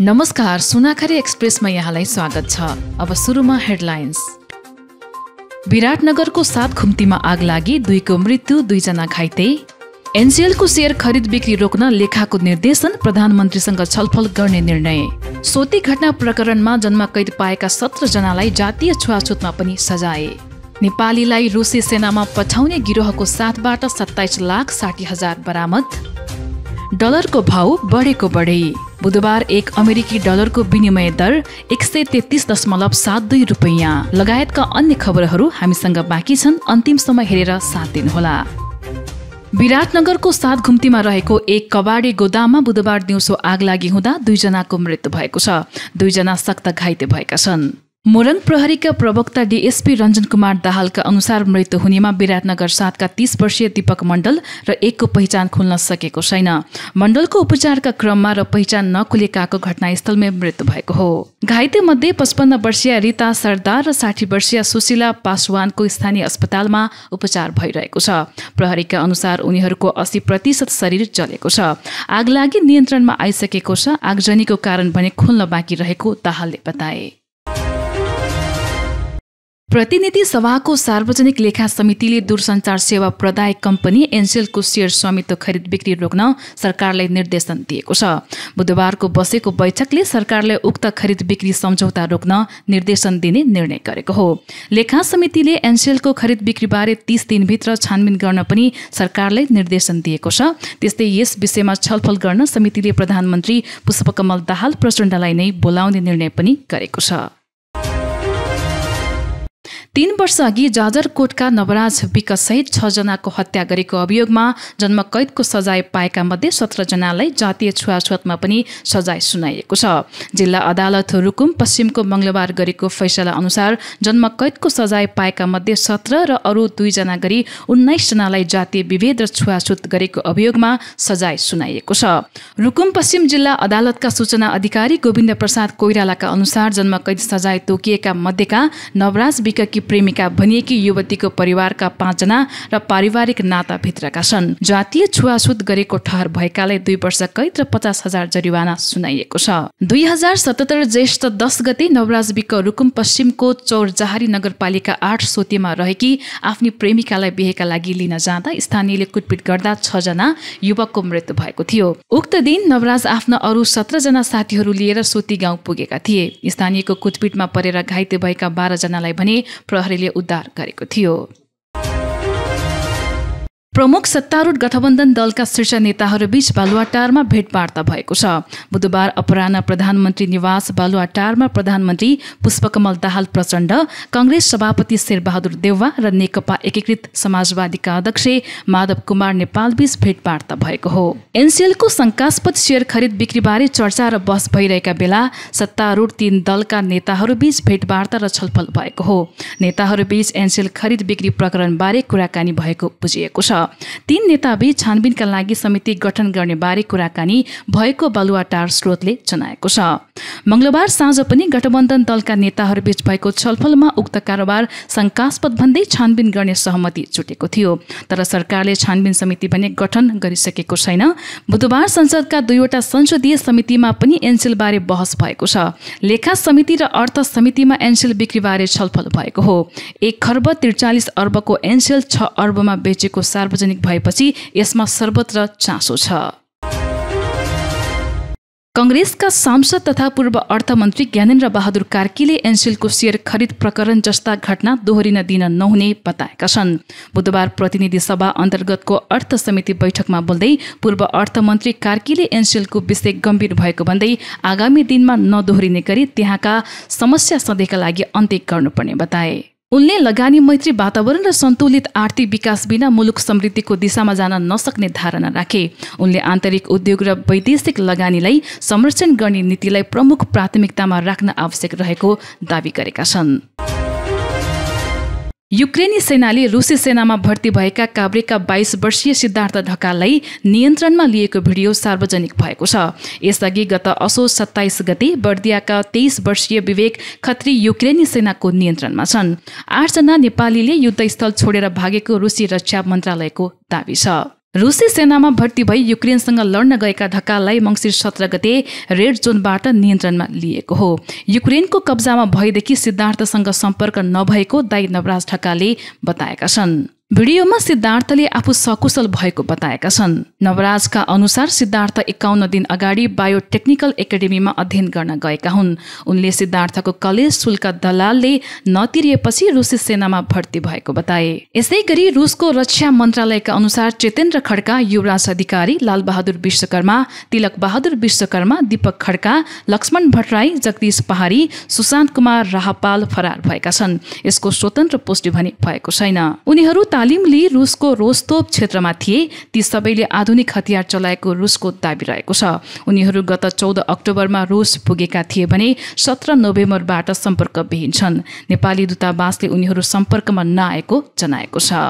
नमस्कार सुनाखरी एक्सप्रेसमा यहाँलाई स्वागत छ अब सुरुमा हेडलाइन्स विराटनगरको सात खुम्तीमा आग लागि दुईको मृत्यु दुईजना घाइते एनसिएलको सेयर खरिद बिक्री रोक्न लेखाको निर्देशन प्रधानमन्त्रीसँग छलफल गर्ने निर्णय सोती घटना प्रकरणमा कैद पाएका सत्र जनालाई जातीय छुवाछुतमा पनि सजाए नेपालीलाई रुसी सेनामा पठाउने गिरोहको साथबाट सत्ताइस लाख साठी हजार बरामद डलरको भाउ बढेको बढे बुधबार एक अमेरिकी डलरको विनिमय दर एक सय तेत्तिस दशमलव सात दुई रुपियाँ लगायतका अन्य खबरहरू हामीसँग बाँकी छन् समय हेरेर साथ दिनुहोला विराटनगरको सात घुम्तीमा रहेको एक कबाडी गोदाममा बुधबार दिउँसो आग लागि हुँदा दुईजनाको मृत्यु भएको छ दुईजना सक्त घाइते भएका छन् मोरङ प्रहरीका प्रवक्ता डिएसपी रञ्जन कुमार दाहालका अनुसार मृत्यु हुनेमा विराटनगर सातका तीस वर्षीय दीपक मण्डल र एकको पहिचान खुल्न सकेको छैन मण्डलको उपचारका क्रममा र पहिचान नखुलेकाको घटनास्थलमै मृत्यु भएको हो घाइते मध्ये पचपन्न वर्षीय रिता सरदार र साठी वर्षीय सुशीला पासवानको स्थानीय अस्पतालमा उपचार भइरहेको छ प्रहरीका अनुसार उनीहरूको अस्सी प्रतिशत शरीर जलेको छ आग लागि नियन्त्रणमा आइसकेको छ आगजनीको कारण भने खुल्न बाँकी रहेको दाहालले बताए प्रतिनिधि सभाको सार्वजनिक लेखा समितिले दूरसञ्चार सेवा प्रदायक कम्पनी एनसेलको सेयर स्वामित्व खरिद बिक्री रोक्न सरकारलाई निर्देशन दिएको छ बुधबारको बसेको बैठकले सरकारलाई उक्त खरिद बिक्री सम्झौता रोक्न निर्देशन दिने निर्णय गरेको हो लेखा समितिले एनसेलको खरिद बिक्रीबारे तीस दिनभित्र छानबिन गर्न पनि सरकारलाई निर्देशन दिएको छ त्यस्तै यस विषयमा छलफल गर्न समितिले प्रधानमन्त्री पुष्पकमल दाहाल प्रचण्डलाई नै बोलाउने निर्णय पनि गरेको छ तीन वर्ष अघि जाजरकोटका नवराज विकसहित छजनाको हत्या गरेको अभियोगमा जन्मकैदको सजाय पाएका मध्ये सत्रजनालाई जातीय छुवाछुतमा पनि सजाय सुनाइएको छ जिल्ला अदालत रुकुम पश्चिमको मङ्गलबार गरेको फैसला अनुसार जन्मकैदको सजाय पाएका मध्ये सत्र र अरू दुईजना गरी उन्नाइसजनालाई जातीय विभेद र छुवाछुत गरेको अभियोगमा सजाय सुनाइएको छ रुकुम पश्चिम जिल्ला अदालतका सूचना अधिकारी गोविन्द प्रसाद कोइरालाका अनुसार जन्मकैद सजाय तोकिएका मध्येका नवराज विकी प्रेमिका भनिएकी युवतीको परिवारका पाँचजना र पारिवारिक नाता भित्रका छन् जातीय छुवाछुत गरेको ठहर भएकाले दुई वर्ष कैद र पचास हजार जरिवाना सुनाइएको छ दुई हजार सतहत्तर ज्येष्ठ दस गते नवराज विक रुकुम पश्चिमको चौरजहारी नगरपालिका आठ सोतेमा रहेकी आफ्नी प्रेमिकालाई बिहेका लागि लिन जाँदा स्थानीयले कुटपिट गर्दा जना युवकको मृत्यु भएको थियो उक्त दिन नवराज आफ्ना अरू सत्रजना साथीहरू लिएर सोती गाउँ पुगेका थिए स्थानीयको कुटपिटमा परेर घाइते भएका बाह्रजनालाई भने प्रहरीले उद्धार गरेको थियो प्रमुख सत्तारूढ गठबन्धन दलका शीर्ष नेताहरूबीच बालुवाटारमा भेटवार्ता भएको छ बुधबार अपराह प्रधानमन्त्री निवास बालुवाटारमा प्रधानमन्त्री पुष्पकमल दाहाल प्रचण्ड कङ्ग्रेस सभापति शेरबहादुर देववा र नेकपा एकीकृत समाजवादीका अध्यक्ष माधव कुमार नेपालबीच भेटवार्ता भएको हो एनसिएलको शङ्कास्पद सेयर खरिद बिक्रीबारे चर्चा र बहस भइरहेका बेला सत्तारूढ तीन दलका नेताहरूबीच भेटवार्ता र छलफल भएको हो नेताहरूबीच एनसिएल खरिद बिक्री प्रकरणबारे कुराकानी भएको बुझिएको छ तीन नेताबीच छानबिनका लागि समिति गठन गर्ने बारे कुराकानी भएको बालुवाटार स्रोतले जनाएको छ मंगलबार साँझ पनि गठबन्धन दलका नेताहरूबीच भएको छलफलमा उक्त कारोबार शङ्कास्पद भन्दै छानबिन गर्ने सहमति जुटेको थियो तर सरकारले छानबिन समिति भने गठन गरिसकेको छैन बुधबार संसदका दुईवटा संसदीय समितिमा पनि एनसेलबारे बहस भएको छ लेखा समिति र अर्थ समितिमा एनसेल बिक्रीबारे छलफल भएको हो एक खर्ब त्रिचालिस अर्बको एनसेल छ अर्बमा बेचेको सार्वजनिक सार्वजनिक भएपछि यसमा सर्वत्र चासो छ कङ्ग्रेसका सांसद तथा पूर्व अर्थमन्त्री ज्ञानेन्द्र बहादुर कार्कीले एनसेलको सेयर खरिद प्रकरण जस्ता घटना दोहोरिन दिन नहुने बताएका छन् बुधबार प्रतिनिधि सभा अन्तर्गतको अर्थ समिति बैठकमा बोल्दै पूर्व अर्थमन्त्री कार्कीले एनसेलको विषय गम्भीर भएको भन्दै आगामी दिनमा नदोहोरिने गरी त्यहाँका समस्या सधैँका लागि अन्त्य गर्नुपर्ने बताए उनले लगानी मैत्री वातावरण र सन्तुलित आर्थिक विकास बिना मुलुक समृद्धिको दिशामा जान नसक्ने धारणा राखे उनले आन्तरिक उद्योग र वैदेशिक लगानीलाई संरक्षण गर्ने नीतिलाई प्रमुख प्राथमिकतामा राख्न आवश्यक रहेको दावी गरेका छन् युक्रेनी सेनाले रुसी सेनामा भर्ती भएका काभ्रेका बाइस वर्षीय सिद्धार्थ ढकाललाई नियन्त्रणमा लिएको भिडियो सार्वजनिक भएको छ यसअघि गत असो सत्ताइस गते बर्दियाका तेइस वर्षीय विवेक खत्री युक्रेनी सेनाको नियन्त्रणमा छन् आठजना नेपालीले युद्धस्थल छोडेर भागेको रुसी रक्षा मन्त्रालयको दावी छ रुसी सेनामा भर्ती भई युक्रेनसँग लड्न गएका ढकाललाई मङ्सिर सत्र गते रेड जोनबाट नियन्त्रणमा लिएको हो युक्रेनको कब्जामा भएदेखि सिद्धार्थसँग सम्पर्क नभएको दाई नवराज ढकालले बताएका छन् भिडियोमा सिद्धार्थले आफू सकुशल भएको बताएका छन् नवराजका अनुसार सिद्धार्थ एकाउन्न दिन अगाडि बायोटेक्निकल एकाडेमीमा अध्ययन गर्न गएका हुन् उनले सिद्धार्थको कलेज शुल्क दलालले नतिरिएपछि रुसी सेनामा भर्ती भएको बताए यसै गरी रुसको रक्षा मन्त्रालयका अनुसार चेतेन्द्र खड्का युवराज अधिकारी लालबहादुर विश्वकर्मा तिलक बहादुर विश्वकर्मा दीपक खड्का लक्ष्मण भट्टराई जगदीश पहाडी सुशान्त कुमार राहपाल फरार भएका छन् यसको स्वतन्त्र पुष्टि भने भएको छैन उनीहरू तालिम लिई रुसको रोस्तोप क्षेत्रमा थिए ती सबैले आधुनिक हतियार चलाएको रुसको दावी रहेको छ उनीहरू गत चौध अक्टोबरमा रुस पुगेका थिए भने सत्र नोभेम्बरबाट सम्पर्क विहीन छन् नेपाली दूतावासले उनीहरू सम्पर्कमा नआएको जनाएको छ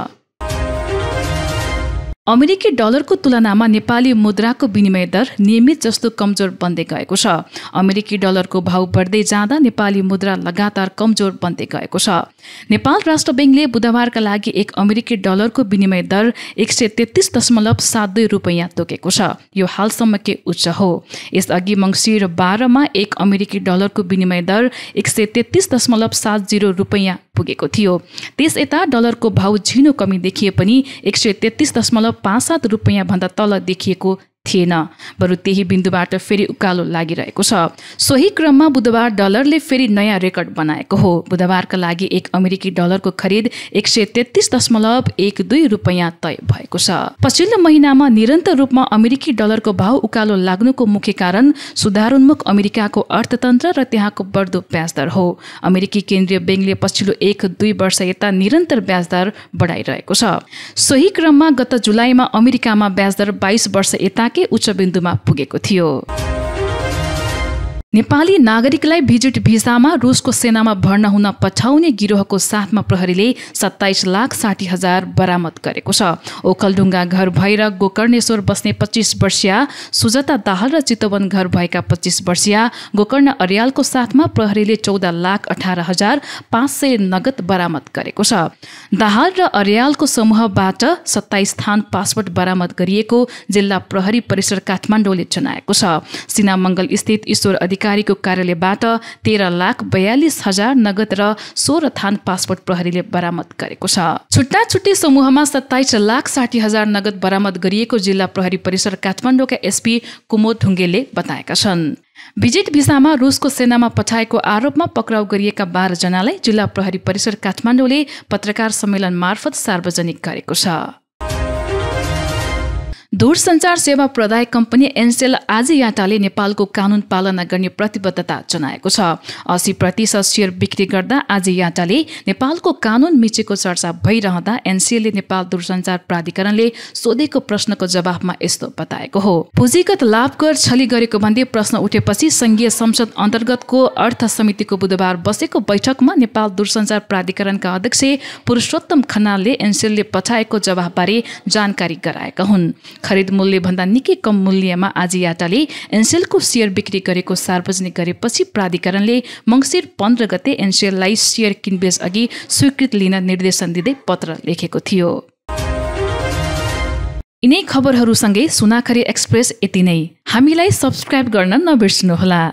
अमेरिकी डलरको तुलनामा नेपाली मुद्राको विनिमय दर नियमित जस्तो कमजोर बन्दै गएको छ अमेरिकी डलरको भाउ बढ्दै जाँदा नेपाली मुद्रा लगातार कमजोर बन्दै गएको छ नेपाल राष्ट्र ब्याङ्कले बुधबारका लागि एक अमेरिकी डलरको विनिमय दर एक सय तेत्तिस दशमलव सात दुई रुपियाँ तोकेको छ यो हालसम्मकै उच्च हो यसअघि मङ्सिर बाह्रमा एक अमेरिकी डलरको विनिमय दर एक सय तेत्तिस दशमलव सात जिरो रुपियाँ पुगेको थियो त्यस यता डलरको भाउ झिनो कमी देखिए पनि एक सय तेत्तिस दशमलव पाँच सात रुपियाँभन्दा तल देखिएको थिएन बरु त्यही बिन्दुबाट फेरि उकालो लागिरहेको छ सोही क्रममा बुधबार डलरले फेरि नयाँ रेकर्ड बनाएको हो बुधबारका लागि एक अमेरिकी डलरको खरिद एक सय तेत्तिस दशमलव एक दुई रुपियाँ तय भएको छ पछिल्लो महिनामा निरन्तर रूपमा अमेरिकी डलरको भाव उकालो लाग्नुको मुख्य कारण सुधारोन्मुख अमेरिकाको अर्थतन्त्र र त्यहाँको बढ्दो ब्याज दर हो अमेरिकी केन्द्रीय ब्याङ्कले पछिल्लो एक दुई वर्ष यता निरन्तर ब्याज दर बढाइरहेको छ सोही क्रममा गत जुलाईमा अमेरिकामा ब्याज दर बाइस वर्ष यता उच्च बिन्दुमा पुगेको थियो नेपाली नागरिकलाई भिजिट भिसामा रुसको सेनामा भर्ना हुन पछाउने गिरोहको साथमा प्रहरीले सत्ताइस लाख साठी हजार बरामद गरेको छ ओखलढुङ्गा घर भएर गोकर्णेश्वर बस्ने पच्चिस वर्षीय सुजता दाहाल र चितवन घर भएका पच्चिस वर्षीय गोकर्ण अर्यालको साथमा प्रहरीले चौध लाख अठार हजार पाँच सय नगद बरामद गरेको छ दाहाल र अर्यालको समूहबाट सत्ताइस थान पासपोर्ट बरामद गरिएको जिल्ला प्रहरी परिसर काठमाडौँले जनाएको छ सिनामङ्गल स्थित ईश्वर अधिकार अधिकारीको कार्यालयबाट तेह्र लाख बयालिस हजार नगद र सोह्र थान पासपोर्ट प्रहरीले बरामद गरेको छ छुट्टा छुट्टी समूहमा सत्ताइस लाख साठी हजार नगद बरामद गरिएको जिल्ला प्रहरी परिसर काठमाडौँका एसपी कुमोद ढुङ्गेले बताएका छन् भिजिट भिसामा रुसको सेनामा पठाएको आरोपमा पक्राउ गरिएका बाह्रजनालाई जिल्ला प्रहरी परिसर काठमाडौँले पत्रकार सम्मेलन मार्फत सार्वजनिक गरेको छ दूरसञ्चार सेवा प्रदायक कम्पनी एनसेल आज याटाले नेपालको कानुन पालना गर्ने प्रतिबद्धता जनाएको छ असी प्रतिशत सेयर बिक्री गर्दा आज याटाले नेपालको कानुन मिचेको चर्चा भइरहँदा एनसेलले नेपाल दूरसञ्चार प्राधिकरणले सोधेको प्रश्नको जवाफमा यस्तो बताएको हो पुँजीगत लाभकर छली गरेको भन्दै प्रश्न उठेपछि संघीय संसद अन्तर्गतको अर्थ समितिको बुधबार बसेको बैठकमा नेपाल दूरसञ्चार प्राधिकरणका अध्यक्ष पुरुषोत्तम खनालले एनसेलले पठाएको जवाफबारे जानकारी गराएका हुन् खरिद मूल्यभन्दा निकै कम मूल्यमा आज याटाले एनसेलको सेयर बिक्री गरेको सार्वजनिक गरेपछि प्राधिकरणले मङ्सिर पन्ध्र गते एनसेललाई सेयर किनबेच अघि स्वीकृत लिन निर्देशन दिँदै पत्र लेखेको थियो यिनै खबरहरूसँगै सुनाखरी एक्सप्रेस यति नै हामीलाई सब्सक्राइब गर्न नबिर्सिनुहोला